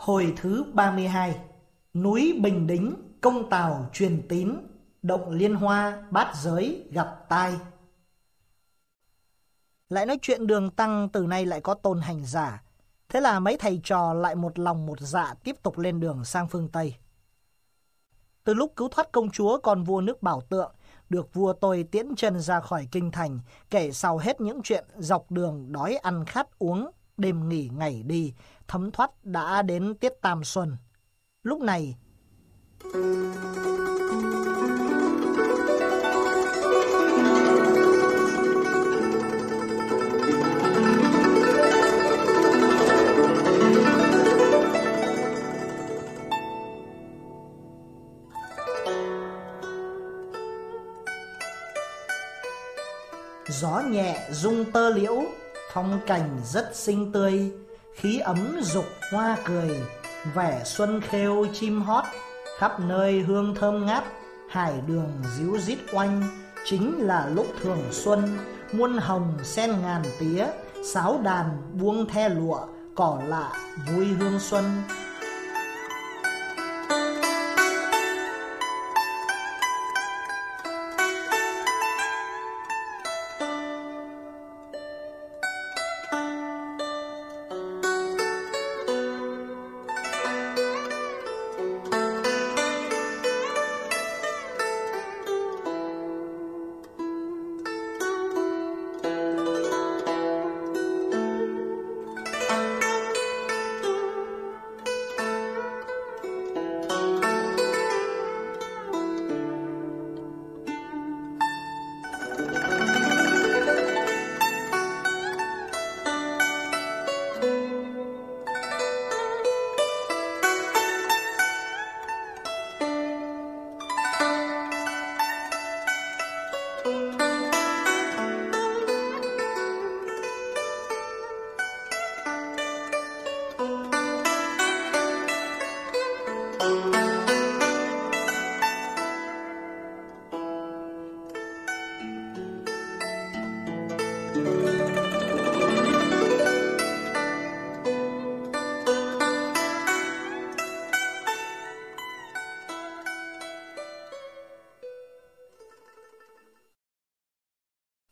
Hồi thứ 32 Núi Bình Đính Công Tào Truyền Tín Động Liên Hoa Bát Giới Gặp Tai Lại nói chuyện đường tăng từ nay lại có tôn hành giả Thế là mấy thầy trò lại một lòng một dạ tiếp tục lên đường sang phương Tây Từ lúc cứu thoát công chúa còn vua nước bảo tượng được vua tôi tiễn chân ra khỏi kinh thành, kể sau hết những chuyện dọc đường đói ăn khát uống, đêm nghỉ ngày đi, thấm thoát đã đến tiết tam xuân. Lúc này, gió nhẹ rung tơ liễu phong cảnh rất xinh tươi khí ấm dục hoa cười vẻ xuân khêu chim hót khắp nơi hương thơm ngát hải đường díu rít oanh chính là lúc thường xuân muôn hồng sen ngàn tía sáo đàn buông the lụa cỏ lạ vui hương xuân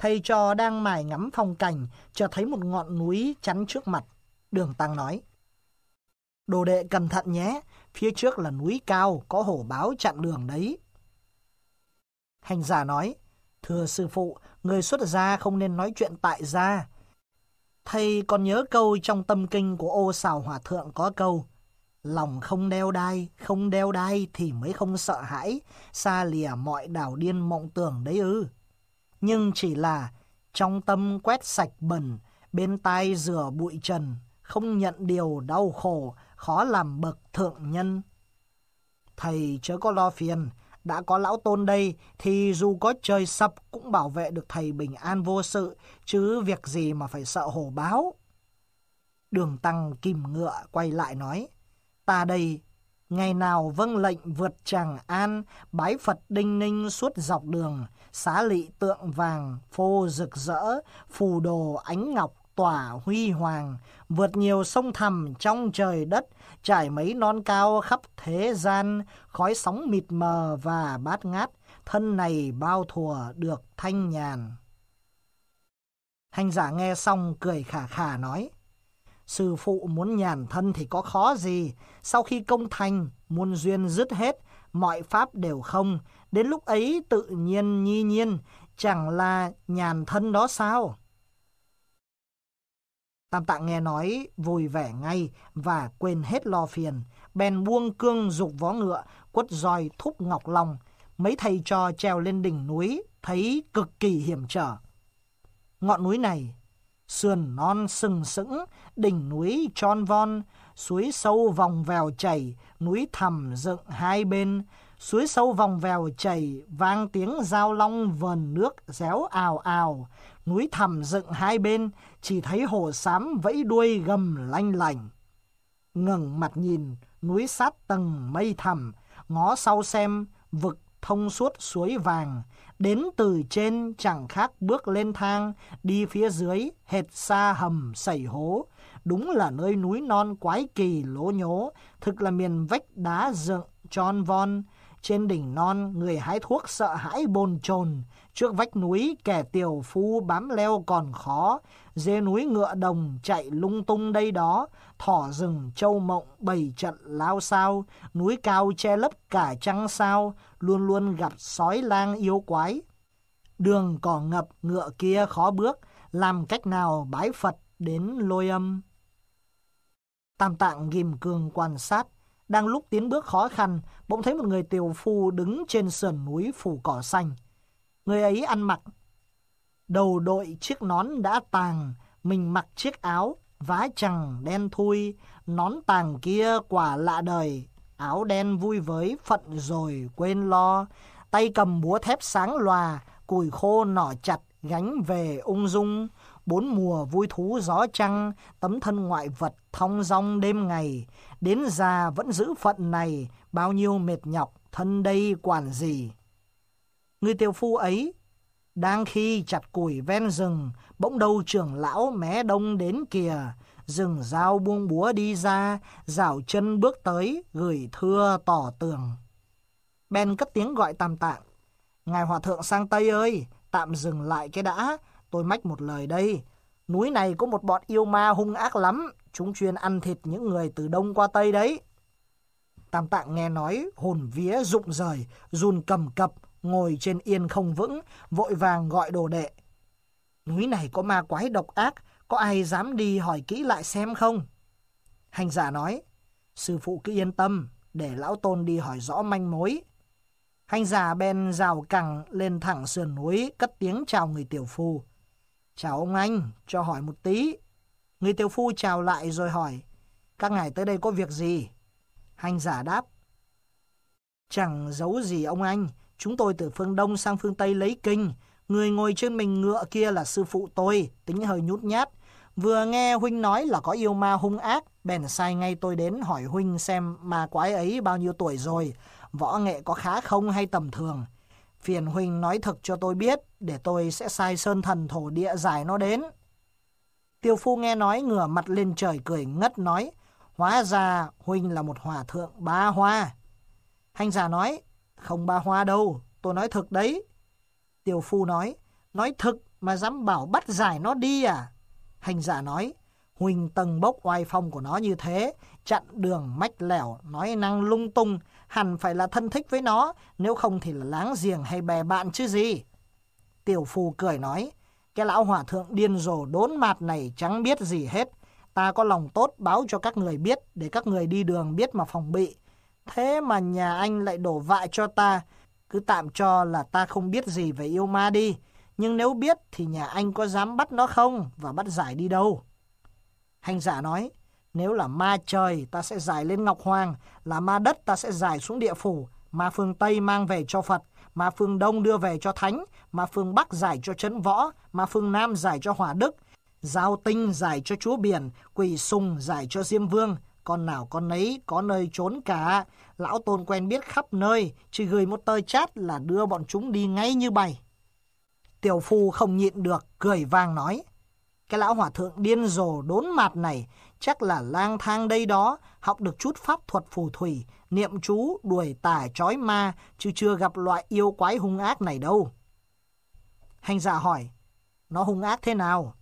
Thầy trò đang mải ngắm phong cảnh, chợt thấy một ngọn núi chắn trước mặt. Đường Tăng nói. Đồ đệ cẩn thận nhé, phía trước là núi cao, có hổ báo chặn đường đấy. Hành giả nói, thưa sư phụ, người xuất gia không nên nói chuyện tại gia. Thầy còn nhớ câu trong tâm kinh của ô xào hòa thượng có câu, lòng không đeo đai, không đeo đai thì mới không sợ hãi, xa lìa mọi đảo điên mộng tưởng đấy ư nhưng chỉ là trong tâm quét sạch bẩn, bên tai rửa bụi trần, không nhận điều đau khổ, khó làm bậc thượng nhân. Thầy chớ có lo phiền, đã có lão tôn đây thì dù có trời sập cũng bảo vệ được thầy bình an vô sự, chứ việc gì mà phải sợ hổ báo. Đường Tăng kìm ngựa quay lại nói, ta đây Ngày nào vâng lệnh vượt Tràng An, bái Phật đinh ninh suốt dọc đường, xá lị tượng vàng, phô rực rỡ, phù đồ ánh ngọc tỏa huy hoàng, vượt nhiều sông thầm trong trời đất, trải mấy non cao khắp thế gian, khói sóng mịt mờ và bát ngát, thân này bao thùa được thanh nhàn. Hành giả nghe xong cười khả khả nói, Sư phụ muốn nhàn thân thì có khó gì, sau khi công thành, muôn duyên dứt hết, mọi pháp đều không, đến lúc ấy tự nhiên nhi nhiên, chẳng là nhàn thân đó sao? Tam Tạng nghe nói vui vẻ ngay và quên hết lo phiền, bèn buông cương dục vó ngựa, quất roi thúc ngọc lòng, mấy thầy trò trèo lên đỉnh núi, thấy cực kỳ hiểm trở. Ngọn núi này sườn non sừng sững, đỉnh núi tròn von, suối sâu vòng vèo chảy, núi thẳm dựng hai bên, suối sâu vòng vèo chảy, vang tiếng giao long vờn nước réo ào ào, núi thẳm dựng hai bên, chỉ thấy hồ xám vẫy đuôi gầm lanh lảnh, ngừng mặt nhìn, núi sát tầng mây thầm, ngó sau xem, vực thông suốt suối vàng, đến từ trên chẳng khác bước lên thang, đi phía dưới, hệt xa hầm sẩy hố. Đúng là nơi núi non quái kỳ lố nhố, thực là miền vách đá dựng tròn von, trên đỉnh non người hái thuốc sợ hãi bồn chồn trước vách núi kẻ tiểu phu bám leo còn khó dê núi ngựa đồng chạy lung tung đây đó thỏ rừng châu mộng bầy trận lao sao núi cao che lấp cả trăng sao luôn luôn gặp sói lang yêu quái đường cỏ ngập ngựa kia khó bước làm cách nào bái phật đến lôi âm tam tạng ghim cường quan sát đang lúc tiến bước khó khăn, bỗng thấy một người tiều phu đứng trên sườn núi phủ cỏ xanh. Người ấy ăn mặc đầu đội chiếc nón đã tàng, mình mặc chiếc áo vá chằng đen thui, nón tàng kia quả lạ đời, áo đen vui với phận rồi quên lo, tay cầm búa thép sáng loà, củi khô nỏ chặt gánh về ung dung, bốn mùa vui thú gió trăng, tấm thân ngoại vật thong dong đêm ngày, đến già vẫn giữ phận này, bao nhiêu mệt nhọc, thân đây quản gì. Người tiểu phu ấy, đang khi chặt củi ven rừng, bỗng đầu trưởng lão mé đông đến kìa, rừng dao buông búa đi ra, dạo chân bước tới, gửi thưa tỏ tường. Ben cất tiếng gọi tạm tạm Ngài Hòa Thượng Sang Tây ơi, tạm dừng lại cái đã, Tôi mách một lời đây, núi này có một bọn yêu ma hung ác lắm, chúng chuyên ăn thịt những người từ đông qua tây đấy. Tam Tạng nghe nói, hồn vía rụng rời, run cầm cập, ngồi trên yên không vững, vội vàng gọi đồ đệ. Núi này có ma quái độc ác, có ai dám đi hỏi kỹ lại xem không? Hành giả nói, sư phụ cứ yên tâm, để lão tôn đi hỏi rõ manh mối. Hành giả bên rào cẳng lên thẳng sườn núi, cất tiếng chào người tiểu phu. Chào ông anh, cho hỏi một tí. Người tiểu phu chào lại rồi hỏi, các ngài tới đây có việc gì? Hành giả đáp, chẳng giấu gì ông anh, chúng tôi từ phương Đông sang phương Tây lấy kinh, người ngồi trên mình ngựa kia là sư phụ tôi, tính hơi nhút nhát. Vừa nghe Huynh nói là có yêu ma hung ác, bèn sai ngay tôi đến hỏi Huynh xem ma quái ấy bao nhiêu tuổi rồi, võ nghệ có khá không hay tầm thường. Phiền huynh nói thật cho tôi biết, để tôi sẽ sai sơn thần thổ địa giải nó đến. Tiêu phu nghe nói ngửa mặt lên trời cười ngất nói, hóa ra huynh là một hòa thượng ba hoa. Hành giả nói, không ba hoa đâu, tôi nói thật đấy. Tiêu phu nói, nói thật mà dám bảo bắt giải nó đi à? Hành giả nói, huynh tầng bốc oai phong của nó như thế, chặn đường mách lẻo, nói năng lung tung, hẳn phải là thân thích với nó, nếu không thì là láng giềng hay bè bạn chứ gì. Tiểu phù cười nói, cái lão hòa thượng điên rồ đốn mặt này chẳng biết gì hết. Ta có lòng tốt báo cho các người biết, để các người đi đường biết mà phòng bị. Thế mà nhà anh lại đổ vại cho ta, cứ tạm cho là ta không biết gì về yêu ma đi. Nhưng nếu biết thì nhà anh có dám bắt nó không và bắt giải đi đâu? Hành giả nói, nếu là ma trời ta sẽ giải lên Ngọc Hoàng, là ma đất ta sẽ giải xuống địa phủ, ma phương Tây mang về cho Phật, ma phương Đông đưa về cho Thánh, ma phương Bắc giải cho Trấn Võ, ma phương Nam giải cho Hòa Đức, giao tinh giải cho Chúa Biển, quỷ sùng giải cho Diêm Vương, con nào con nấy có nơi trốn cả. Lão Tôn quen biết khắp nơi, chỉ gửi một tờ chat là đưa bọn chúng đi ngay như bay. Tiểu phu không nhịn được, cười vang nói. Cái lão hòa thượng điên rồ đốn mặt này, chắc là lang thang đây đó, học được chút pháp thuật phù thủy, niệm chú, đuổi tà trói ma, chứ chưa gặp loại yêu quái hung ác này đâu. Hành giả hỏi, nó hung ác thế nào?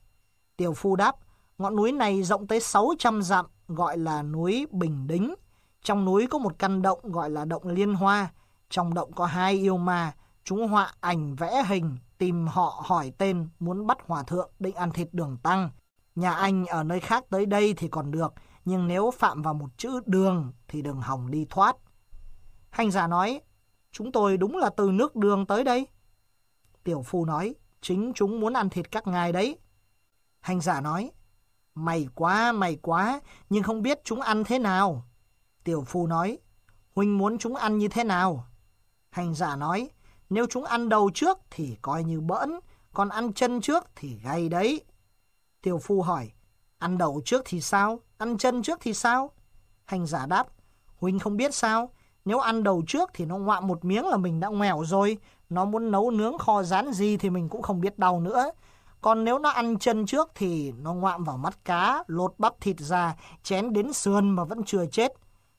Tiểu phu đáp, ngọn núi này rộng tới 600 dặm, gọi là núi Bình Đính. Trong núi có một căn động gọi là động Liên Hoa. Trong động có hai yêu ma, chúng họa ảnh vẽ hình, tìm họ hỏi tên, muốn bắt hòa thượng định ăn thịt đường tăng. Nhà anh ở nơi khác tới đây thì còn được, nhưng nếu phạm vào một chữ đường thì đừng hỏng đi thoát. Hành giả nói, chúng tôi đúng là từ nước đường tới đây. Tiểu phu nói, chính chúng muốn ăn thịt các ngài đấy. Hành giả nói, mày quá, mày quá, nhưng không biết chúng ăn thế nào. Tiểu phu nói, huynh muốn chúng ăn như thế nào? Hành giả nói, nếu chúng ăn đầu trước thì coi như bỡn, còn ăn chân trước thì gay đấy. Tiểu phu hỏi, ăn đậu trước thì sao? Ăn chân trước thì sao? Hành giả đáp, huynh không biết sao? Nếu ăn đầu trước thì nó ngoạm một miếng là mình đã nghèo rồi. Nó muốn nấu nướng kho rán gì thì mình cũng không biết đau nữa. Còn nếu nó ăn chân trước thì nó ngoạm vào mắt cá, lột bắp thịt ra, chén đến sườn mà vẫn chưa chết.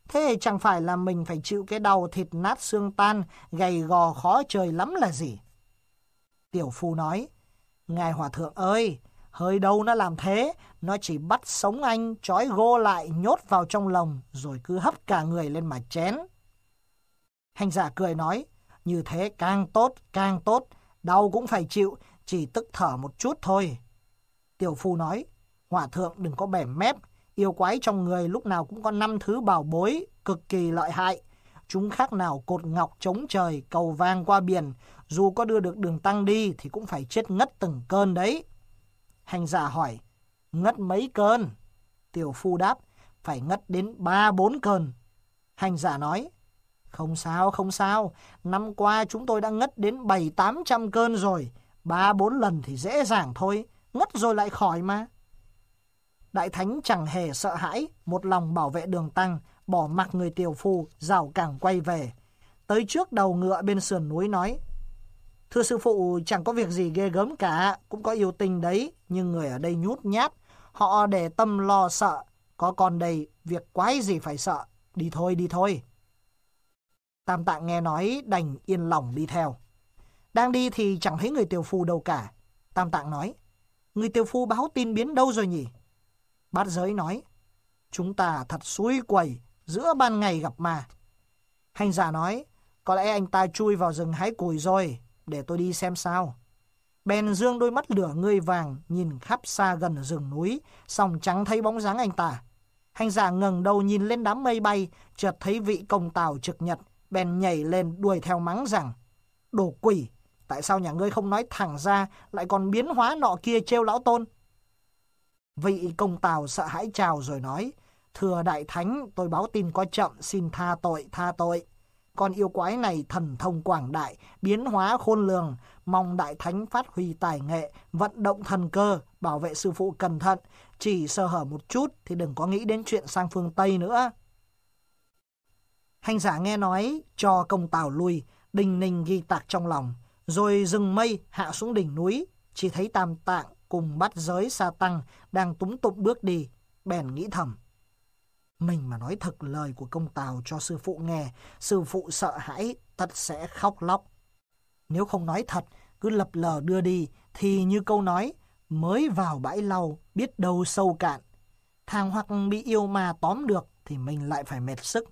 Thế chẳng phải là mình phải chịu cái đau thịt nát xương tan, gầy gò khó trời lắm là gì? Tiểu phu nói, Ngài Hòa Thượng ơi, Hơi đâu nó làm thế, nó chỉ bắt sống anh, trói gô lại, nhốt vào trong lồng, rồi cứ hấp cả người lên mà chén. Hành giả cười nói, như thế càng tốt, càng tốt, đau cũng phải chịu, chỉ tức thở một chút thôi. Tiểu phu nói, hỏa thượng đừng có bẻ mép, yêu quái trong người lúc nào cũng có năm thứ bảo bối, cực kỳ lợi hại. Chúng khác nào cột ngọc chống trời, cầu vang qua biển, dù có đưa được đường tăng đi thì cũng phải chết ngất từng cơn đấy. Hành giả hỏi, ngất mấy cơn? Tiểu phu đáp, phải ngất đến ba bốn cơn. Hành giả nói, không sao, không sao, năm qua chúng tôi đã ngất đến bảy tám trăm cơn rồi, ba bốn lần thì dễ dàng thôi, ngất rồi lại khỏi mà. Đại Thánh chẳng hề sợ hãi, một lòng bảo vệ đường tăng, bỏ mặc người tiểu phu, rào cảng quay về. Tới trước đầu ngựa bên sườn núi nói, Thưa sư phụ, chẳng có việc gì ghê gớm cả, cũng có yêu tình đấy, nhưng người ở đây nhút nhát, họ để tâm lo sợ, có con đây, việc quái gì phải sợ, đi thôi đi thôi. Tam tạng nghe nói đành yên lòng đi theo. Đang đi thì chẳng thấy người tiểu phu đâu cả. Tam tạng nói, người tiểu phu báo tin biến đâu rồi nhỉ? Bát giới nói, chúng ta thật suối quẩy, giữa ban ngày gặp mà. Hành giả nói, có lẽ anh ta chui vào rừng hái củi rồi, để tôi đi xem sao. Bèn dương đôi mắt lửa người vàng nhìn khắp xa gần rừng núi, sòng trắng thấy bóng dáng anh ta. Hành giả ngẩng đầu nhìn lên đám mây bay, chợt thấy vị công tàu trực nhật, bèn nhảy lên đuổi theo mắng rằng, đồ quỷ, tại sao nhà ngươi không nói thẳng ra, lại còn biến hóa nọ kia trêu lão tôn? Vị công tàu sợ hãi chào rồi nói, thưa đại thánh, tôi báo tin có chậm, xin tha tội, tha tội con yêu quái này thần thông quảng đại, biến hóa khôn lường, mong đại thánh phát huy tài nghệ, vận động thần cơ, bảo vệ sư phụ cẩn thận, chỉ sơ hở một chút thì đừng có nghĩ đến chuyện sang phương Tây nữa. Hành giả nghe nói cho công tàu lui, đình ninh ghi tạc trong lòng, rồi dừng mây hạ xuống đỉnh núi, chỉ thấy tam tạng cùng bắt giới sa tăng đang túng tụng bước đi, bèn nghĩ thầm mình mà nói thật lời của công tào cho sư phụ nghe, sư phụ sợ hãi, tất sẽ khóc lóc. Nếu không nói thật, cứ lập lờ đưa đi, thì như câu nói, mới vào bãi lau, biết đâu sâu cạn. Thằng hoặc bị yêu mà tóm được, thì mình lại phải mệt sức.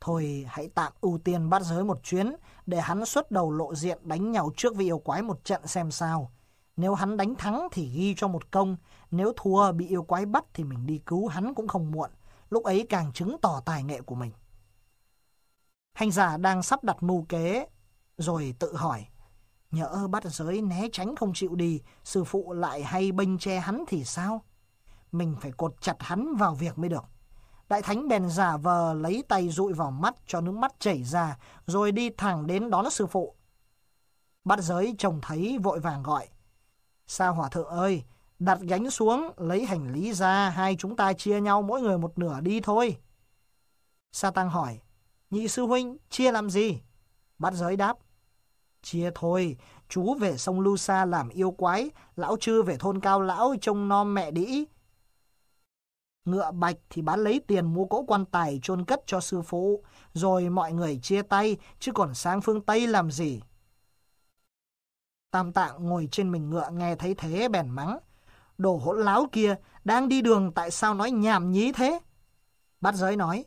Thôi hãy tạm ưu tiên bắt giới một chuyến để hắn xuất đầu lộ diện đánh nhau trước vị yêu quái một trận xem sao. Nếu hắn đánh thắng thì ghi cho một công, nếu thua bị yêu quái bắt thì mình đi cứu hắn cũng không muộn lúc ấy càng chứng tỏ tài nghệ của mình. Hành giả đang sắp đặt mưu kế, rồi tự hỏi, nhỡ bắt giới né tránh không chịu đi, sư phụ lại hay bênh che hắn thì sao? Mình phải cột chặt hắn vào việc mới được. Đại thánh bèn giả vờ lấy tay dụi vào mắt cho nước mắt chảy ra, rồi đi thẳng đến đón sư phụ. Bắt giới trông thấy vội vàng gọi. Sao hỏa thượng ơi, đặt gánh xuống, lấy hành lý ra, hai chúng ta chia nhau mỗi người một nửa đi thôi. Sa Tăng hỏi, nhị sư huynh, chia làm gì? Bát giới đáp, chia thôi, chú về sông Lu Sa làm yêu quái, lão chư về thôn cao lão trông non mẹ đĩ. Ngựa bạch thì bán lấy tiền mua cỗ quan tài chôn cất cho sư phụ, rồi mọi người chia tay, chứ còn sang phương Tây làm gì? Tam tạng ngồi trên mình ngựa nghe thấy thế bèn mắng đồ hỗn láo kia đang đi đường tại sao nói nhảm nhí thế? Bát giới nói,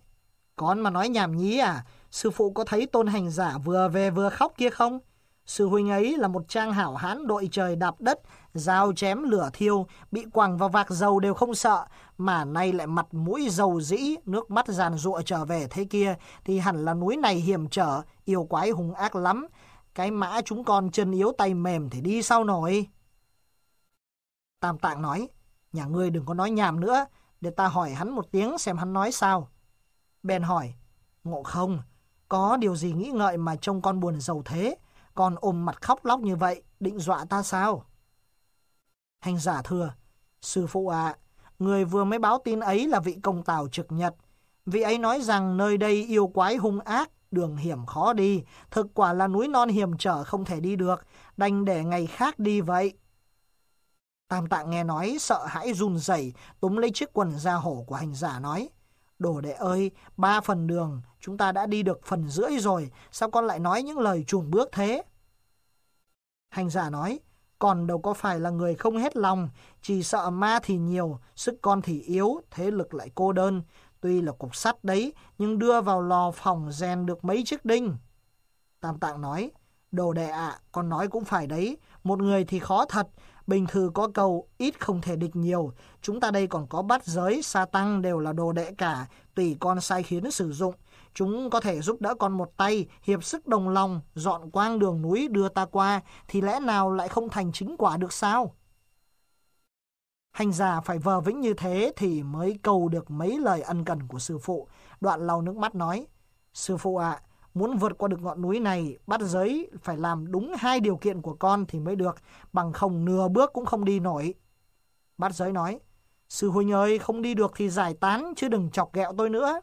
con mà nói nhảm nhí à, sư phụ có thấy tôn hành giả vừa về vừa khóc kia không? Sư huynh ấy là một trang hảo hán đội trời đạp đất, dao chém lửa thiêu, bị quẳng vào vạc dầu đều không sợ, mà nay lại mặt mũi dầu dĩ, nước mắt giàn rụa trở về thế kia, thì hẳn là núi này hiểm trở, yêu quái hung ác lắm. Cái mã chúng con chân yếu tay mềm thì đi sao nổi? Tam Tạng nói, nhà ngươi đừng có nói nhảm nữa, để ta hỏi hắn một tiếng xem hắn nói sao. Bèn hỏi, ngộ không, có điều gì nghĩ ngợi mà trông con buồn giàu thế, còn ôm mặt khóc lóc như vậy, định dọa ta sao? Hành giả thưa sư phụ ạ, người vừa mới báo tin ấy là vị công tào trực nhật. Vị ấy nói rằng nơi đây yêu quái hung ác, đường hiểm khó đi, thực quả là núi non hiểm trở không thể đi được, đành để ngày khác đi vậy. Tam tạng nghe nói sợ hãi run rẩy túm lấy chiếc quần da hổ của hành giả nói. Đồ đệ ơi, ba phần đường, chúng ta đã đi được phần rưỡi rồi, sao con lại nói những lời trùn bước thế? Hành giả nói, còn đâu có phải là người không hết lòng, chỉ sợ ma thì nhiều, sức con thì yếu, thế lực lại cô đơn. Tuy là cục sắt đấy, nhưng đưa vào lò phòng rèn được mấy chiếc đinh. Tam Tạng nói, đồ đệ ạ, con nói cũng phải đấy, một người thì khó thật, bình thư có cầu ít không thể địch nhiều. Chúng ta đây còn có bắt giới, sa tăng đều là đồ đệ cả, tùy con sai khiến sử dụng. Chúng có thể giúp đỡ con một tay, hiệp sức đồng lòng, dọn quang đường núi đưa ta qua, thì lẽ nào lại không thành chính quả được sao? Hành giả phải vờ vĩnh như thế thì mới cầu được mấy lời ân cần của sư phụ. Đoạn lau nước mắt nói, Sư phụ ạ, à, Muốn vượt qua được ngọn núi này, bắt giới phải làm đúng hai điều kiện của con thì mới được, bằng không nửa bước cũng không đi nổi. Bắt giới nói, sư huynh ơi, không đi được thì giải tán chứ đừng chọc ghẹo tôi nữa.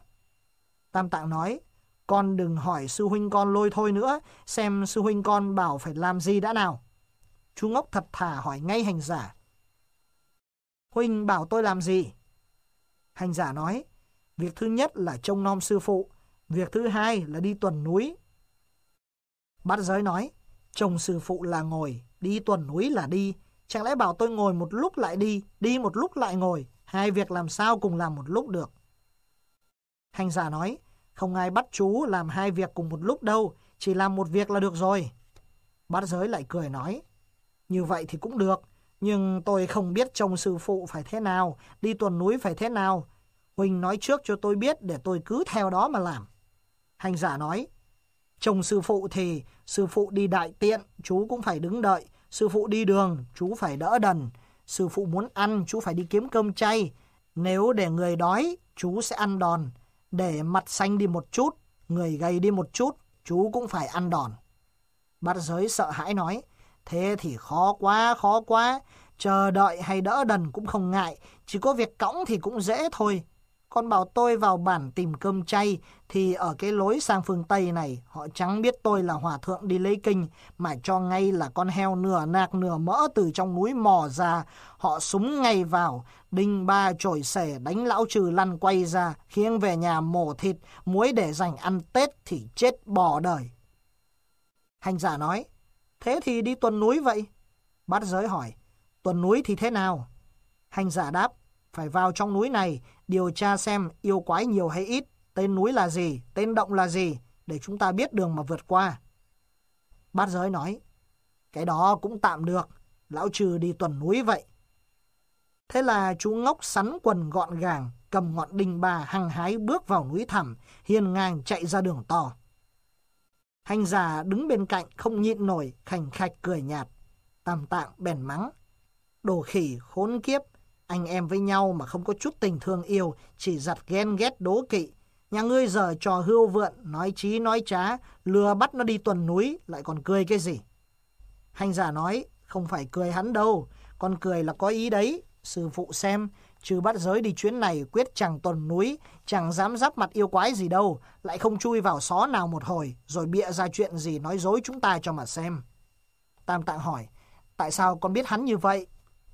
Tam Tạng nói, con đừng hỏi sư huynh con lôi thôi nữa, xem sư huynh con bảo phải làm gì đã nào. Chú Ngốc thật thà hỏi ngay hành giả. Huynh bảo tôi làm gì? Hành giả nói, việc thứ nhất là trông nom sư phụ, Việc thứ hai là đi tuần núi. Bát giới nói, chồng sư phụ là ngồi, đi tuần núi là đi. Chẳng lẽ bảo tôi ngồi một lúc lại đi, đi một lúc lại ngồi, hai việc làm sao cùng làm một lúc được. Hành giả nói, không ai bắt chú làm hai việc cùng một lúc đâu, chỉ làm một việc là được rồi. Bát giới lại cười nói, như vậy thì cũng được, nhưng tôi không biết chồng sư phụ phải thế nào, đi tuần núi phải thế nào. Huỳnh nói trước cho tôi biết để tôi cứ theo đó mà làm. Hành giả nói, chồng sư phụ thì sư phụ đi đại tiện, chú cũng phải đứng đợi, sư phụ đi đường, chú phải đỡ đần, sư phụ muốn ăn, chú phải đi kiếm cơm chay, nếu để người đói, chú sẽ ăn đòn, để mặt xanh đi một chút, người gầy đi một chút, chú cũng phải ăn đòn. Bát giới sợ hãi nói, thế thì khó quá, khó quá, chờ đợi hay đỡ đần cũng không ngại, chỉ có việc cõng thì cũng dễ thôi. Con bảo tôi vào bản tìm cơm chay, thì ở cái lối sang phương Tây này họ chẳng biết tôi là hòa thượng đi lấy kinh mà cho ngay là con heo nửa nạc nửa mỡ từ trong núi mò ra, họ súng ngay vào, đinh ba chổi xẻ đánh lão trừ lăn quay ra, khiêng về nhà mổ thịt, muối để dành ăn Tết thì chết bỏ đời. Hành giả nói, thế thì đi tuần núi vậy? Bát giới hỏi, tuần núi thì thế nào? Hành giả đáp, phải vào trong núi này, điều tra xem yêu quái nhiều hay ít tên núi là gì, tên động là gì để chúng ta biết đường mà vượt qua. Bát giới nói, cái đó cũng tạm được, lão trừ đi tuần núi vậy. Thế là chú ngốc sắn quần gọn gàng, cầm ngọn đình bà hăng hái bước vào núi thẳm, hiền ngang chạy ra đường to. Hành giả đứng bên cạnh không nhịn nổi, khành khạch cười nhạt. Tam tạng bèn mắng. Đồ khỉ khốn kiếp, anh em với nhau mà không có chút tình thương yêu, chỉ giặt ghen ghét đố kỵ, Nhà ngươi giờ trò hưu vượn, nói chí nói trá, lừa bắt nó đi tuần núi, lại còn cười cái gì? Hành giả nói, không phải cười hắn đâu, con cười là có ý đấy. Sư phụ xem, trừ bắt giới đi chuyến này quyết chẳng tuần núi, chẳng dám giáp mặt yêu quái gì đâu, lại không chui vào xó nào một hồi, rồi bịa ra chuyện gì nói dối chúng ta cho mà xem. Tam tạng hỏi, tại sao con biết hắn như vậy?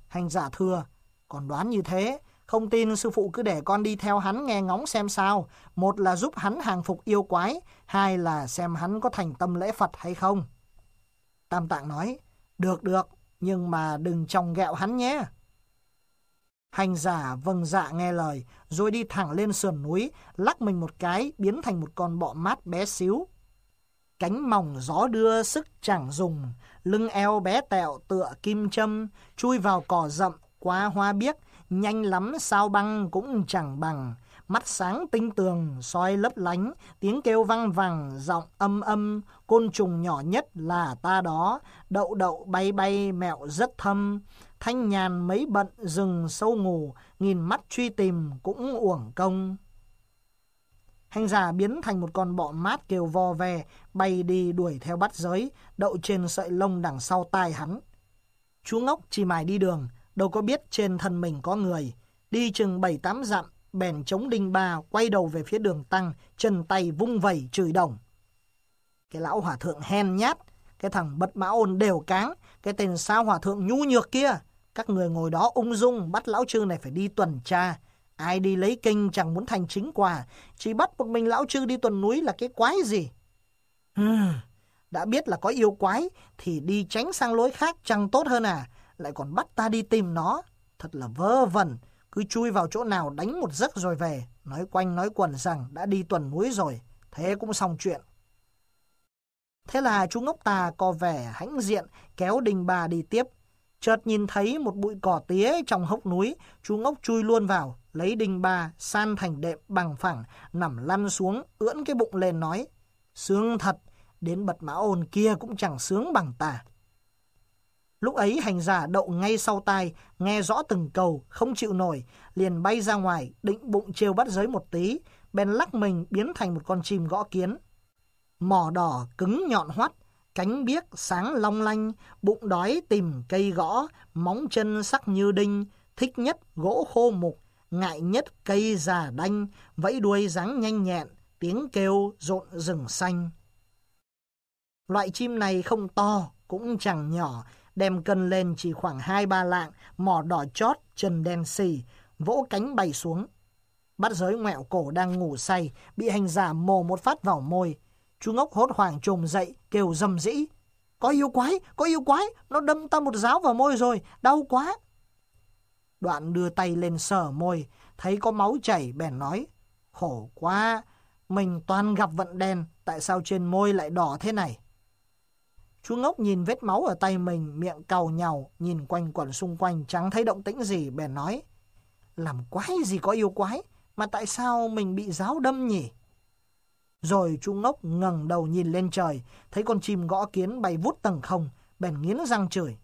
Hành giả thưa, còn đoán như thế, không tin sư phụ cứ để con đi theo hắn nghe ngóng xem sao. Một là giúp hắn hàng phục yêu quái, hai là xem hắn có thành tâm lễ Phật hay không. Tam Tạng nói, được được, nhưng mà đừng trồng gẹo hắn nhé. Hành giả vâng dạ nghe lời, rồi đi thẳng lên sườn núi, lắc mình một cái, biến thành một con bọ mát bé xíu. Cánh mỏng gió đưa sức chẳng dùng, lưng eo bé tẹo tựa kim châm, chui vào cỏ rậm, qua hoa biếc, Nhanh lắm sao băng cũng chẳng bằng, mắt sáng tinh tường, soi lấp lánh, tiếng kêu văng vẳng, giọng âm âm, côn trùng nhỏ nhất là ta đó, đậu đậu bay bay mẹo rất thâm, thanh nhàn mấy bận rừng sâu ngủ, nghìn mắt truy tìm cũng uổng công. Hành giả biến thành một con bọ mát kêu vo ve, bay đi đuổi theo bắt giới, đậu trên sợi lông đằng sau tai hắn. Chú ngốc chỉ mải đi đường, đâu có biết trên thân mình có người. Đi chừng bảy tám dặm, bèn chống đinh ba, quay đầu về phía đường tăng, chân tay vung vẩy chửi đồng. Cái lão hòa thượng hen nhát, cái thằng bật mã ôn đều cáng, cái tên sao hòa thượng nhu nhược kia. Các người ngồi đó ung dung bắt lão trư này phải đi tuần tra. Ai đi lấy kinh chẳng muốn thành chính quả, chỉ bắt một mình lão trư đi tuần núi là cái quái gì. Hừm, đã biết là có yêu quái thì đi tránh sang lối khác chẳng tốt hơn à lại còn bắt ta đi tìm nó. Thật là vơ vẩn, cứ chui vào chỗ nào đánh một giấc rồi về, nói quanh nói quần rằng đã đi tuần núi rồi, thế cũng xong chuyện. Thế là chú ngốc tà co vẻ hãnh diện kéo đình bà đi tiếp. Chợt nhìn thấy một bụi cỏ tía trong hốc núi, chú ngốc chui luôn vào, lấy đình bà san thành đệm bằng phẳng, nằm lăn xuống, ưỡn cái bụng lên nói. Sướng thật, đến bật mã ồn kia cũng chẳng sướng bằng ta. Lúc ấy hành giả đậu ngay sau tai, nghe rõ từng cầu, không chịu nổi, liền bay ra ngoài, định bụng trêu bắt giới một tí, bèn lắc mình biến thành một con chim gõ kiến. Mỏ đỏ cứng nhọn hoắt, cánh biếc sáng long lanh, bụng đói tìm cây gõ, móng chân sắc như đinh, thích nhất gỗ khô mục, ngại nhất cây già đanh, vẫy đuôi dáng nhanh nhẹn, tiếng kêu rộn rừng xanh. Loại chim này không to, cũng chẳng nhỏ, đem cân lên chỉ khoảng 2-3 lạng, mỏ đỏ chót, chân đen xì, vỗ cánh bay xuống. Bắt giới ngoẹo cổ đang ngủ say, bị hành giả mồ một phát vào môi. Chú ngốc hốt hoảng trồm dậy, kêu dầm dĩ. Có yêu quái, có yêu quái, nó đâm ta một giáo vào môi rồi, đau quá. Đoạn đưa tay lên sờ môi, thấy có máu chảy, bèn nói. Khổ quá, mình toàn gặp vận đen, tại sao trên môi lại đỏ thế này? Chú ngốc nhìn vết máu ở tay mình, miệng cầu nhàu, nhìn quanh quẩn xung quanh, chẳng thấy động tĩnh gì, bèn nói. Làm quái gì có yêu quái, mà tại sao mình bị giáo đâm nhỉ? Rồi chú ngốc ngẩng đầu nhìn lên trời, thấy con chim gõ kiến bay vút tầng không, bèn nghiến răng chửi.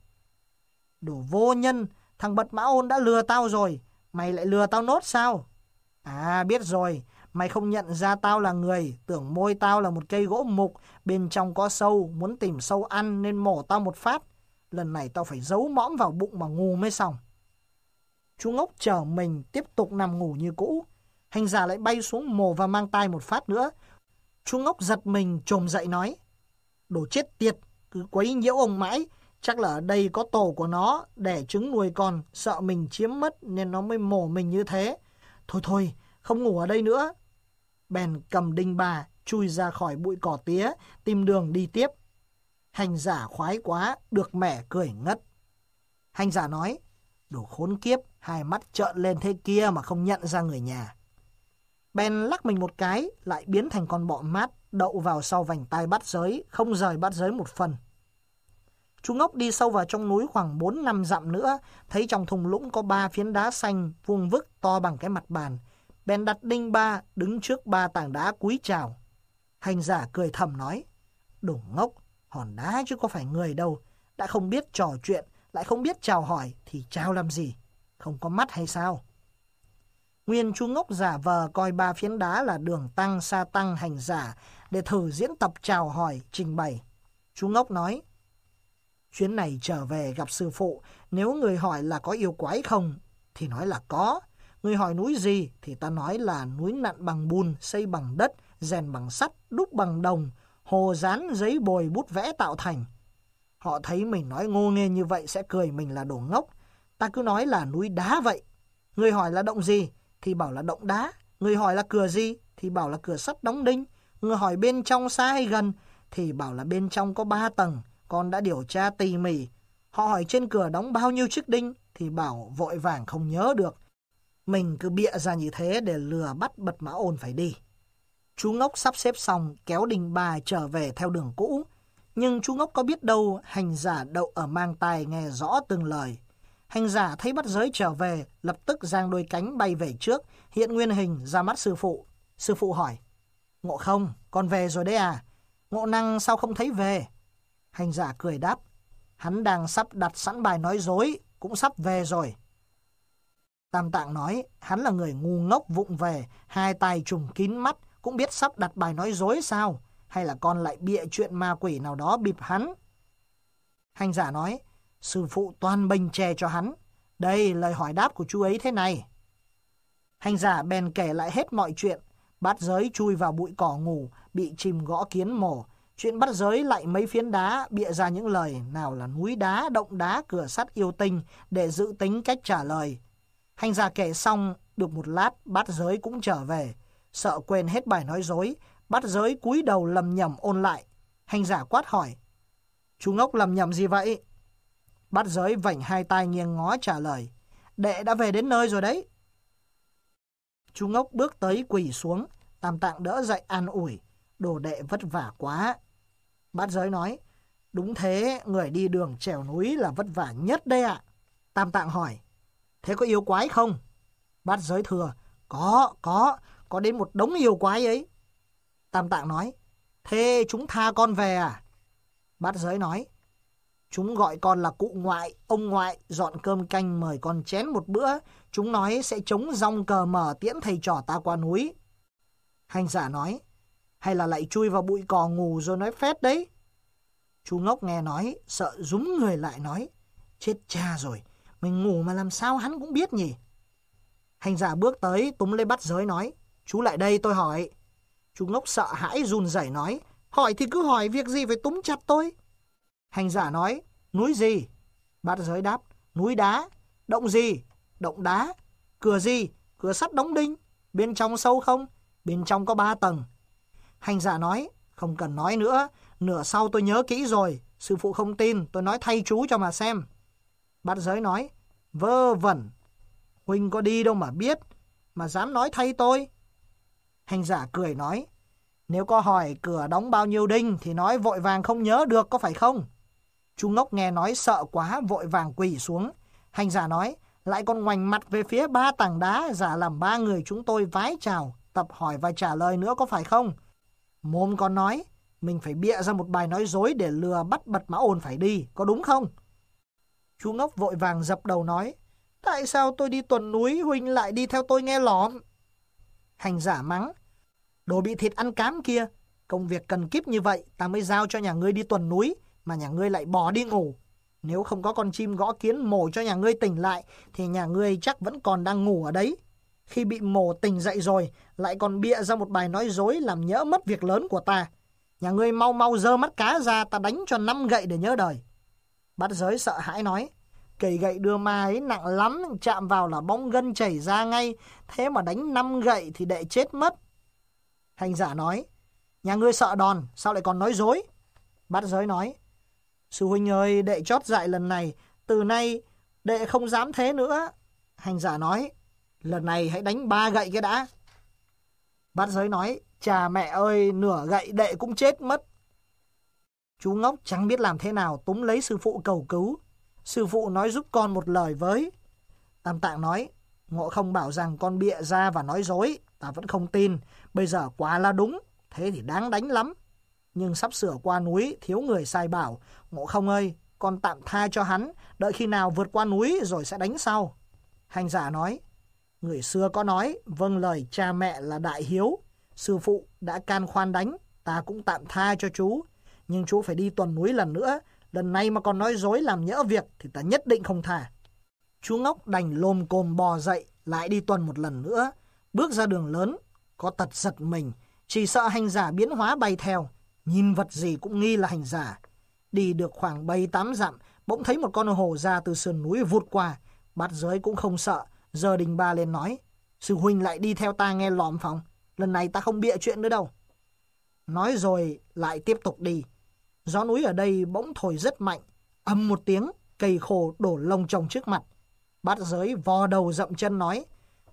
Đồ vô nhân, thằng bật mã ôn đã lừa tao rồi, mày lại lừa tao nốt sao? À biết rồi, Mày không nhận ra tao là người, tưởng môi tao là một cây gỗ mục, bên trong có sâu, muốn tìm sâu ăn nên mổ tao một phát. Lần này tao phải giấu mõm vào bụng mà ngủ mới xong. Chú ngốc chở mình tiếp tục nằm ngủ như cũ. Hành giả lại bay xuống mổ và mang tay một phát nữa. Chú ngốc giật mình trồm dậy nói. Đồ chết tiệt, cứ quấy nhiễu ông mãi. Chắc là ở đây có tổ của nó để trứng nuôi con, sợ mình chiếm mất nên nó mới mổ mình như thế. Thôi thôi, không ngủ ở đây nữa. Bèn cầm đinh bà, chui ra khỏi bụi cỏ tía, tìm đường đi tiếp. Hành giả khoái quá, được mẹ cười ngất. Hành giả nói, đồ khốn kiếp, hai mắt trợn lên thế kia mà không nhận ra người nhà. Ben lắc mình một cái, lại biến thành con bọ mát, đậu vào sau vành tai bắt giới, không rời bắt giới một phần. Chú Ngốc đi sâu vào trong núi khoảng 4 năm dặm nữa, thấy trong thùng lũng có ba phiến đá xanh vuông vức to bằng cái mặt bàn, bèn đặt đinh ba đứng trước ba tảng đá cúi chào. Hành giả cười thầm nói, đủ ngốc, hòn đá chứ có phải người đâu, đã không biết trò chuyện, lại không biết chào hỏi thì chào làm gì, không có mắt hay sao? Nguyên chú ngốc giả vờ coi ba phiến đá là đường tăng sa tăng hành giả để thử diễn tập chào hỏi, trình bày. Chú ngốc nói, chuyến này trở về gặp sư phụ, nếu người hỏi là có yêu quái không, thì nói là có, Người hỏi núi gì thì ta nói là núi nặn bằng bùn, xây bằng đất, rèn bằng sắt, đúc bằng đồng, hồ dán giấy bồi bút vẽ tạo thành. Họ thấy mình nói ngô nghê như vậy sẽ cười mình là đồ ngốc. Ta cứ nói là núi đá vậy. Người hỏi là động gì thì bảo là động đá. Người hỏi là cửa gì thì bảo là cửa sắt đóng đinh. Người hỏi bên trong xa hay gần thì bảo là bên trong có ba tầng. Con đã điều tra tỉ mỉ. Họ hỏi trên cửa đóng bao nhiêu chiếc đinh thì bảo vội vàng không nhớ được. Mình cứ bịa ra như thế để lừa bắt bật mã ôn phải đi. Chú Ngốc sắp xếp xong kéo đình bà trở về theo đường cũ. Nhưng chú Ngốc có biết đâu hành giả đậu ở mang tài nghe rõ từng lời. Hành giả thấy bắt giới trở về, lập tức giang đôi cánh bay về trước, hiện nguyên hình ra mắt sư phụ. Sư phụ hỏi, Ngộ không, con về rồi đấy à? Ngộ năng sao không thấy về? Hành giả cười đáp, hắn đang sắp đặt sẵn bài nói dối, cũng sắp về rồi. Tam Tạng nói, hắn là người ngu ngốc vụng về, hai tay trùng kín mắt, cũng biết sắp đặt bài nói dối sao? Hay là con lại bịa chuyện ma quỷ nào đó bịp hắn? Hành giả nói, sư phụ toàn bình chè cho hắn. Đây lời hỏi đáp của chú ấy thế này. Hành giả bèn kể lại hết mọi chuyện. Bát giới chui vào bụi cỏ ngủ, bị chìm gõ kiến mổ. Chuyện bắt giới lại mấy phiến đá, bịa ra những lời nào là núi đá, động đá, cửa sắt yêu tinh để dự tính cách trả lời. Hành giả kể xong, được một lát bát giới cũng trở về. Sợ quên hết bài nói dối, bát giới cúi đầu lầm nhầm ôn lại. Hành giả quát hỏi, chú ngốc lầm nhầm gì vậy? Bát giới vảnh hai tay nghiêng ngó trả lời, đệ đã về đến nơi rồi đấy. Chú ngốc bước tới quỳ xuống, tam tạng đỡ dậy an ủi, đồ đệ vất vả quá. Bát giới nói, đúng thế, người đi đường trèo núi là vất vả nhất đây ạ. Tam tạng hỏi, Thế có yêu quái không? Bát giới thừa, có, có, có đến một đống yêu quái ấy. Tam tạng nói, thế chúng tha con về à? Bát giới nói, chúng gọi con là cụ ngoại, ông ngoại, dọn cơm canh mời con chén một bữa, chúng nói sẽ chống rong cờ mở tiễn thầy trò ta qua núi. Hành giả nói, hay là lại chui vào bụi cỏ ngủ rồi nói phét đấy. Chú ngốc nghe nói, sợ rúng người lại nói, chết cha rồi, mình ngủ mà làm sao hắn cũng biết nhỉ? Hành giả bước tới túm lấy bắt giới nói. Chú lại đây tôi hỏi. Chú ngốc sợ hãi run rẩy nói. Hỏi thì cứ hỏi việc gì phải túm chặt tôi. Hành giả nói. Núi gì? bắt giới đáp. Núi đá. Động gì? Động đá. Cửa gì? Cửa sắt đóng đinh. Bên trong sâu không? Bên trong có ba tầng. Hành giả nói. Không cần nói nữa. Nửa sau tôi nhớ kỹ rồi. Sư phụ không tin. Tôi nói thay chú cho mà xem. Bát giới nói, vơ vẩn, huynh có đi đâu mà biết, mà dám nói thay tôi. Hành giả cười nói, nếu có hỏi cửa đóng bao nhiêu đinh thì nói vội vàng không nhớ được có phải không? Chu Ngốc nghe nói sợ quá vội vàng quỳ xuống. Hành giả nói, lại còn ngoảnh mặt về phía ba tảng đá giả làm ba người chúng tôi vái chào, tập hỏi và trả lời nữa có phải không? mồm con nói, mình phải bịa ra một bài nói dối để lừa bắt bật mã ồn phải đi, có đúng không? Chú ngốc vội vàng dập đầu nói, tại sao tôi đi tuần núi Huynh lại đi theo tôi nghe lỏm? Hành giả mắng, đồ bị thịt ăn cám kia, công việc cần kiếp như vậy ta mới giao cho nhà ngươi đi tuần núi mà nhà ngươi lại bỏ đi ngủ. Nếu không có con chim gõ kiến mổ cho nhà ngươi tỉnh lại thì nhà ngươi chắc vẫn còn đang ngủ ở đấy. Khi bị mổ tỉnh dậy rồi lại còn bịa ra một bài nói dối làm nhỡ mất việc lớn của ta. Nhà ngươi mau mau dơ mắt cá ra ta đánh cho năm gậy để nhớ đời. Bát giới sợ hãi nói, cây gậy đưa ma ấy nặng lắm, chạm vào là bóng gân chảy ra ngay, thế mà đánh năm gậy thì đệ chết mất. Hành giả nói, nhà ngươi sợ đòn, sao lại còn nói dối? Bát giới nói, sư huynh ơi, đệ chót dại lần này, từ nay đệ không dám thế nữa. Hành giả nói, lần này hãy đánh ba gậy cái đã. Bát giới nói, cha mẹ ơi, nửa gậy đệ cũng chết mất. Chú Ngốc chẳng biết làm thế nào túm lấy sư phụ cầu cứu. Sư phụ nói giúp con một lời với. Tam Tạng nói, ngộ không bảo rằng con bịa ra và nói dối, ta vẫn không tin. Bây giờ quá là đúng, thế thì đáng đánh lắm. Nhưng sắp sửa qua núi, thiếu người sai bảo. Ngộ không ơi, con tạm tha cho hắn, đợi khi nào vượt qua núi rồi sẽ đánh sau. Hành giả nói, người xưa có nói, vâng lời cha mẹ là đại hiếu. Sư phụ đã can khoan đánh, ta cũng tạm tha cho chú nhưng chú phải đi tuần núi lần nữa. Lần này mà còn nói dối làm nhỡ việc thì ta nhất định không thả. Chú Ngốc đành lồm cồm bò dậy, lại đi tuần một lần nữa. Bước ra đường lớn, có tật giật mình, chỉ sợ hành giả biến hóa bay theo. Nhìn vật gì cũng nghi là hành giả. Đi được khoảng 7 tám dặm, bỗng thấy một con hồ ra từ sườn núi vụt qua. Bát giới cũng không sợ, giờ đình ba lên nói. Sư huynh lại đi theo ta nghe lòm phòng, lần này ta không bịa chuyện nữa đâu. Nói rồi lại tiếp tục đi. Gió núi ở đây bỗng thổi rất mạnh, ầm một tiếng, cây khô đổ lông trồng trước mặt. Bát giới vò đầu dậm chân nói,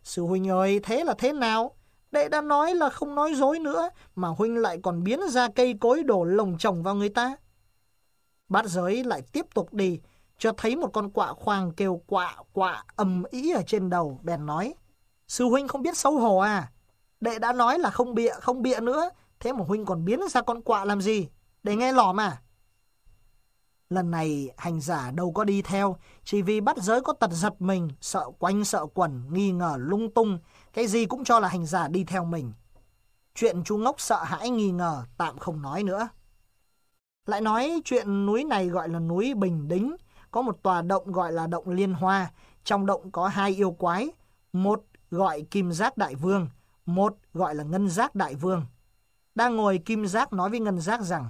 Sư huynh ơi, thế là thế nào? Đệ đã nói là không nói dối nữa, mà huynh lại còn biến ra cây cối đổ lồng trồng vào người ta. Bát giới lại tiếp tục đi, cho thấy một con quạ khoang kêu quạ quạ ầm ý ở trên đầu, bèn nói. Sư huynh không biết xấu hổ à? Đệ đã nói là không bịa, không bịa nữa, thế mà huynh còn biến ra con quạ làm gì? để nghe lỏm à? Lần này hành giả đâu có đi theo, chỉ vì bắt giới có tật giật mình, sợ quanh sợ quẩn, nghi ngờ lung tung, cái gì cũng cho là hành giả đi theo mình. Chuyện chú ngốc sợ hãi nghi ngờ tạm không nói nữa. Lại nói chuyện núi này gọi là núi Bình Đính, có một tòa động gọi là động Liên Hoa, trong động có hai yêu quái, một gọi Kim Giác Đại Vương, một gọi là Ngân Giác Đại Vương. Đang ngồi Kim Giác nói với Ngân Giác rằng,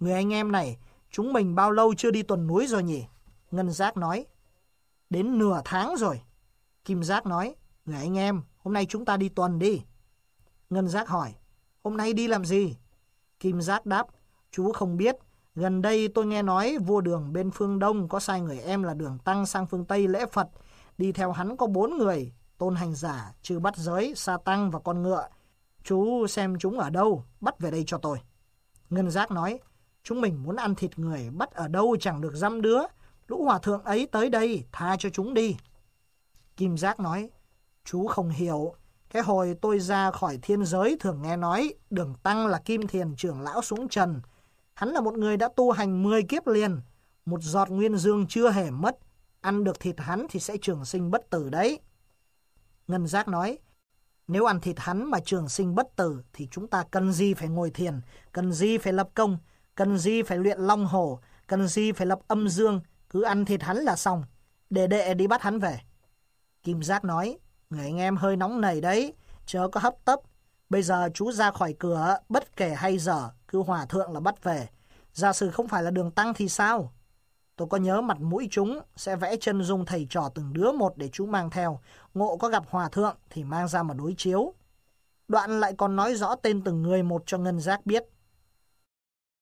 Người anh em này, chúng mình bao lâu chưa đi tuần núi rồi nhỉ? Ngân Giác nói. Đến nửa tháng rồi. Kim Giác nói. Người anh em, hôm nay chúng ta đi tuần đi. Ngân Giác hỏi. Hôm nay đi làm gì? Kim Giác đáp. Chú không biết. Gần đây tôi nghe nói vua đường bên phương Đông có sai người em là đường Tăng sang phương Tây lễ Phật. Đi theo hắn có bốn người, tôn hành giả, trừ bắt giới, sa tăng và con ngựa. Chú xem chúng ở đâu, bắt về đây cho tôi. Ngân Giác nói, Chúng mình muốn ăn thịt người bắt ở đâu chẳng được dăm đứa. Lũ hòa thượng ấy tới đây, tha cho chúng đi. Kim Giác nói, chú không hiểu. Cái hồi tôi ra khỏi thiên giới thường nghe nói đường tăng là kim thiền trưởng lão xuống trần. Hắn là một người đã tu hành mười kiếp liền. Một giọt nguyên dương chưa hề mất. Ăn được thịt hắn thì sẽ trường sinh bất tử đấy. Ngân Giác nói, nếu ăn thịt hắn mà trường sinh bất tử thì chúng ta cần gì phải ngồi thiền, cần gì phải lập công, cần gì phải luyện long hổ, cần gì phải lập âm dương, cứ ăn thịt hắn là xong, để đệ đi bắt hắn về. Kim Giác nói, người anh em hơi nóng nảy đấy, chớ có hấp tấp. Bây giờ chú ra khỏi cửa, bất kể hay giờ, cứ hòa thượng là bắt về. Giả sử không phải là đường tăng thì sao? Tôi có nhớ mặt mũi chúng sẽ vẽ chân dung thầy trò từng đứa một để chú mang theo. Ngộ có gặp hòa thượng thì mang ra mà đối chiếu. Đoạn lại còn nói rõ tên từng người một cho Ngân Giác biết.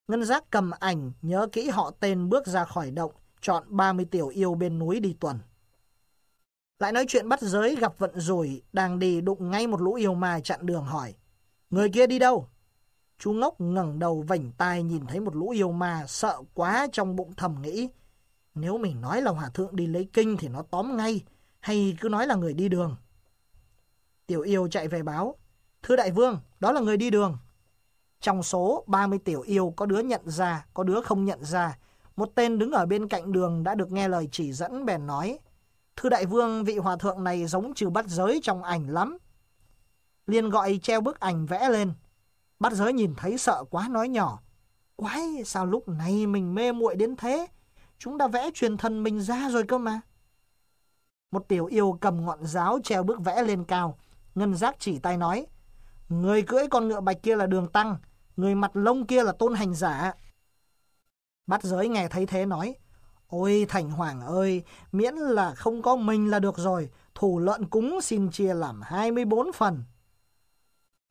Ngân giác cầm ảnh, nhớ kỹ họ tên bước ra khỏi động, chọn 30 tiểu yêu bên núi đi tuần. Lại nói chuyện bắt giới gặp vận rồi đang đi đụng ngay một lũ yêu ma chặn đường hỏi. Người kia đi đâu? Chú ngốc ngẩng đầu vảnh tai nhìn thấy một lũ yêu ma sợ quá trong bụng thầm nghĩ. Nếu mình nói là hòa thượng đi lấy kinh thì nó tóm ngay, hay cứ nói là người đi đường. Tiểu yêu chạy về báo. Thưa đại vương, đó là người đi đường. Trong số 30 tiểu yêu có đứa nhận ra, có đứa không nhận ra. Một tên đứng ở bên cạnh đường đã được nghe lời chỉ dẫn bèn nói. Thưa đại vương, vị hòa thượng này giống trừ bắt giới trong ảnh lắm. Liên gọi treo bức ảnh vẽ lên. Bắt giới nhìn thấy sợ quá nói nhỏ. Quái, sao lúc này mình mê muội đến thế? Chúng đã vẽ truyền thần mình ra rồi cơ mà. Một tiểu yêu cầm ngọn giáo treo bức vẽ lên cao. Ngân giác chỉ tay nói. Người cưỡi con ngựa bạch kia là đường tăng. Người mặt lông kia là tôn hành giả. Bát giới nghe thấy thế nói, Ôi Thành Hoàng ơi, miễn là không có mình là được rồi, thủ lợn cúng xin chia làm 24 phần.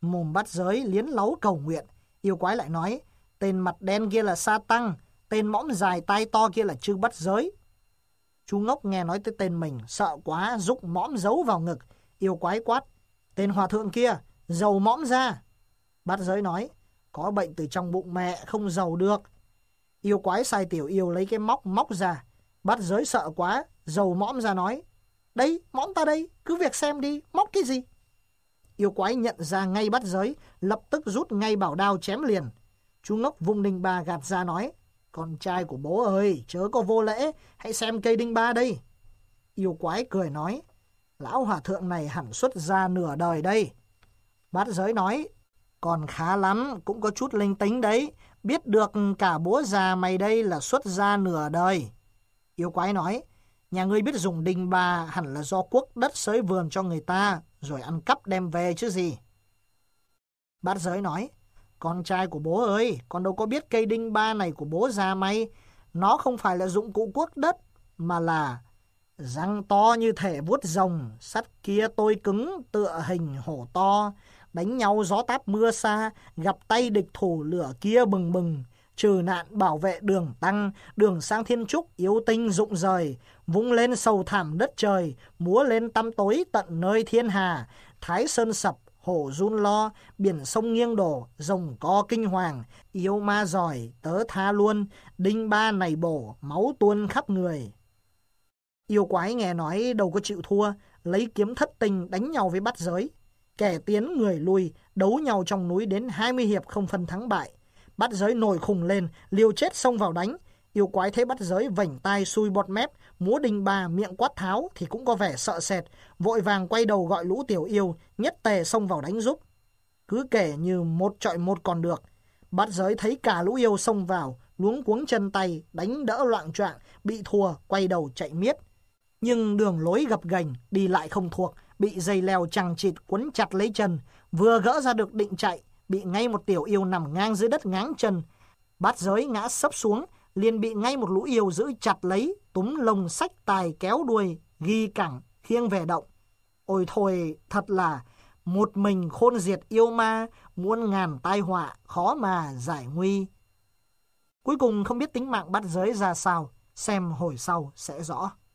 Mồm bắt giới liến lấu cầu nguyện, yêu quái lại nói, tên mặt đen kia là Sa Tăng, tên mõm dài tai to kia là chư Bắt Giới. Chú Ngốc nghe nói tới tên mình, sợ quá, rúc mõm giấu vào ngực, yêu quái quát, tên hòa thượng kia, dầu mõm ra. Bắt giới nói, có bệnh từ trong bụng mẹ, không giàu được. Yêu quái sai tiểu yêu lấy cái móc móc ra, bắt giới sợ quá, giàu mõm ra nói, đây mõm ta đây, cứ việc xem đi, móc cái gì. Yêu quái nhận ra ngay bắt giới, lập tức rút ngay bảo đao chém liền. Chú ngốc vung đinh ba gạt ra nói, con trai của bố ơi, chớ có vô lễ, hãy xem cây đinh ba đây. Yêu quái cười nói, lão hòa thượng này hẳn xuất ra nửa đời đây. Bát giới nói, còn khá lắm, cũng có chút linh tính đấy. Biết được cả bố già mày đây là xuất gia nửa đời. Yêu quái nói, nhà ngươi biết dùng đình bà hẳn là do quốc đất sới vườn cho người ta, rồi ăn cắp đem về chứ gì. Bát giới nói, con trai của bố ơi, con đâu có biết cây đinh ba này của bố già mày. Nó không phải là dụng cụ quốc đất, mà là răng to như thể vuốt rồng, sắt kia tôi cứng tựa hình hổ to, đánh nhau gió táp mưa xa, gặp tay địch thủ lửa kia bừng bừng, trừ nạn bảo vệ đường tăng, đường sang thiên trúc yếu tinh rụng rời, vung lên sầu thảm đất trời, múa lên tăm tối tận nơi thiên hà, thái sơn sập, hổ run lo, biển sông nghiêng đổ, rồng co kinh hoàng, yêu ma giỏi, tớ tha luôn, đinh ba này bổ, máu tuôn khắp người. Yêu quái nghe nói đâu có chịu thua, lấy kiếm thất tình đánh nhau với bắt giới kẻ tiến người lui, đấu nhau trong núi đến 20 hiệp không phân thắng bại. Bắt giới nổi khùng lên, liều chết xông vào đánh. Yêu quái thấy bắt giới vảnh tai xui bọt mép, múa đình bà miệng quát tháo thì cũng có vẻ sợ sệt, vội vàng quay đầu gọi lũ tiểu yêu, nhất tề xông vào đánh giúp. Cứ kể như một trọi một còn được. Bắt giới thấy cả lũ yêu xông vào, luống cuống chân tay, đánh đỡ loạn trạng bị thua, quay đầu chạy miết. Nhưng đường lối gập gành, đi lại không thuộc, bị dây leo chẳng chịt quấn chặt lấy chân, vừa gỡ ra được định chạy, bị ngay một tiểu yêu nằm ngang dưới đất ngáng chân. Bát giới ngã sấp xuống, liền bị ngay một lũ yêu giữ chặt lấy, túm lồng sách tài kéo đuôi, ghi cẳng, khiêng về động. Ôi thôi, thật là một mình khôn diệt yêu ma, muôn ngàn tai họa, khó mà giải nguy. Cuối cùng không biết tính mạng bát giới ra sao, xem hồi sau sẽ rõ.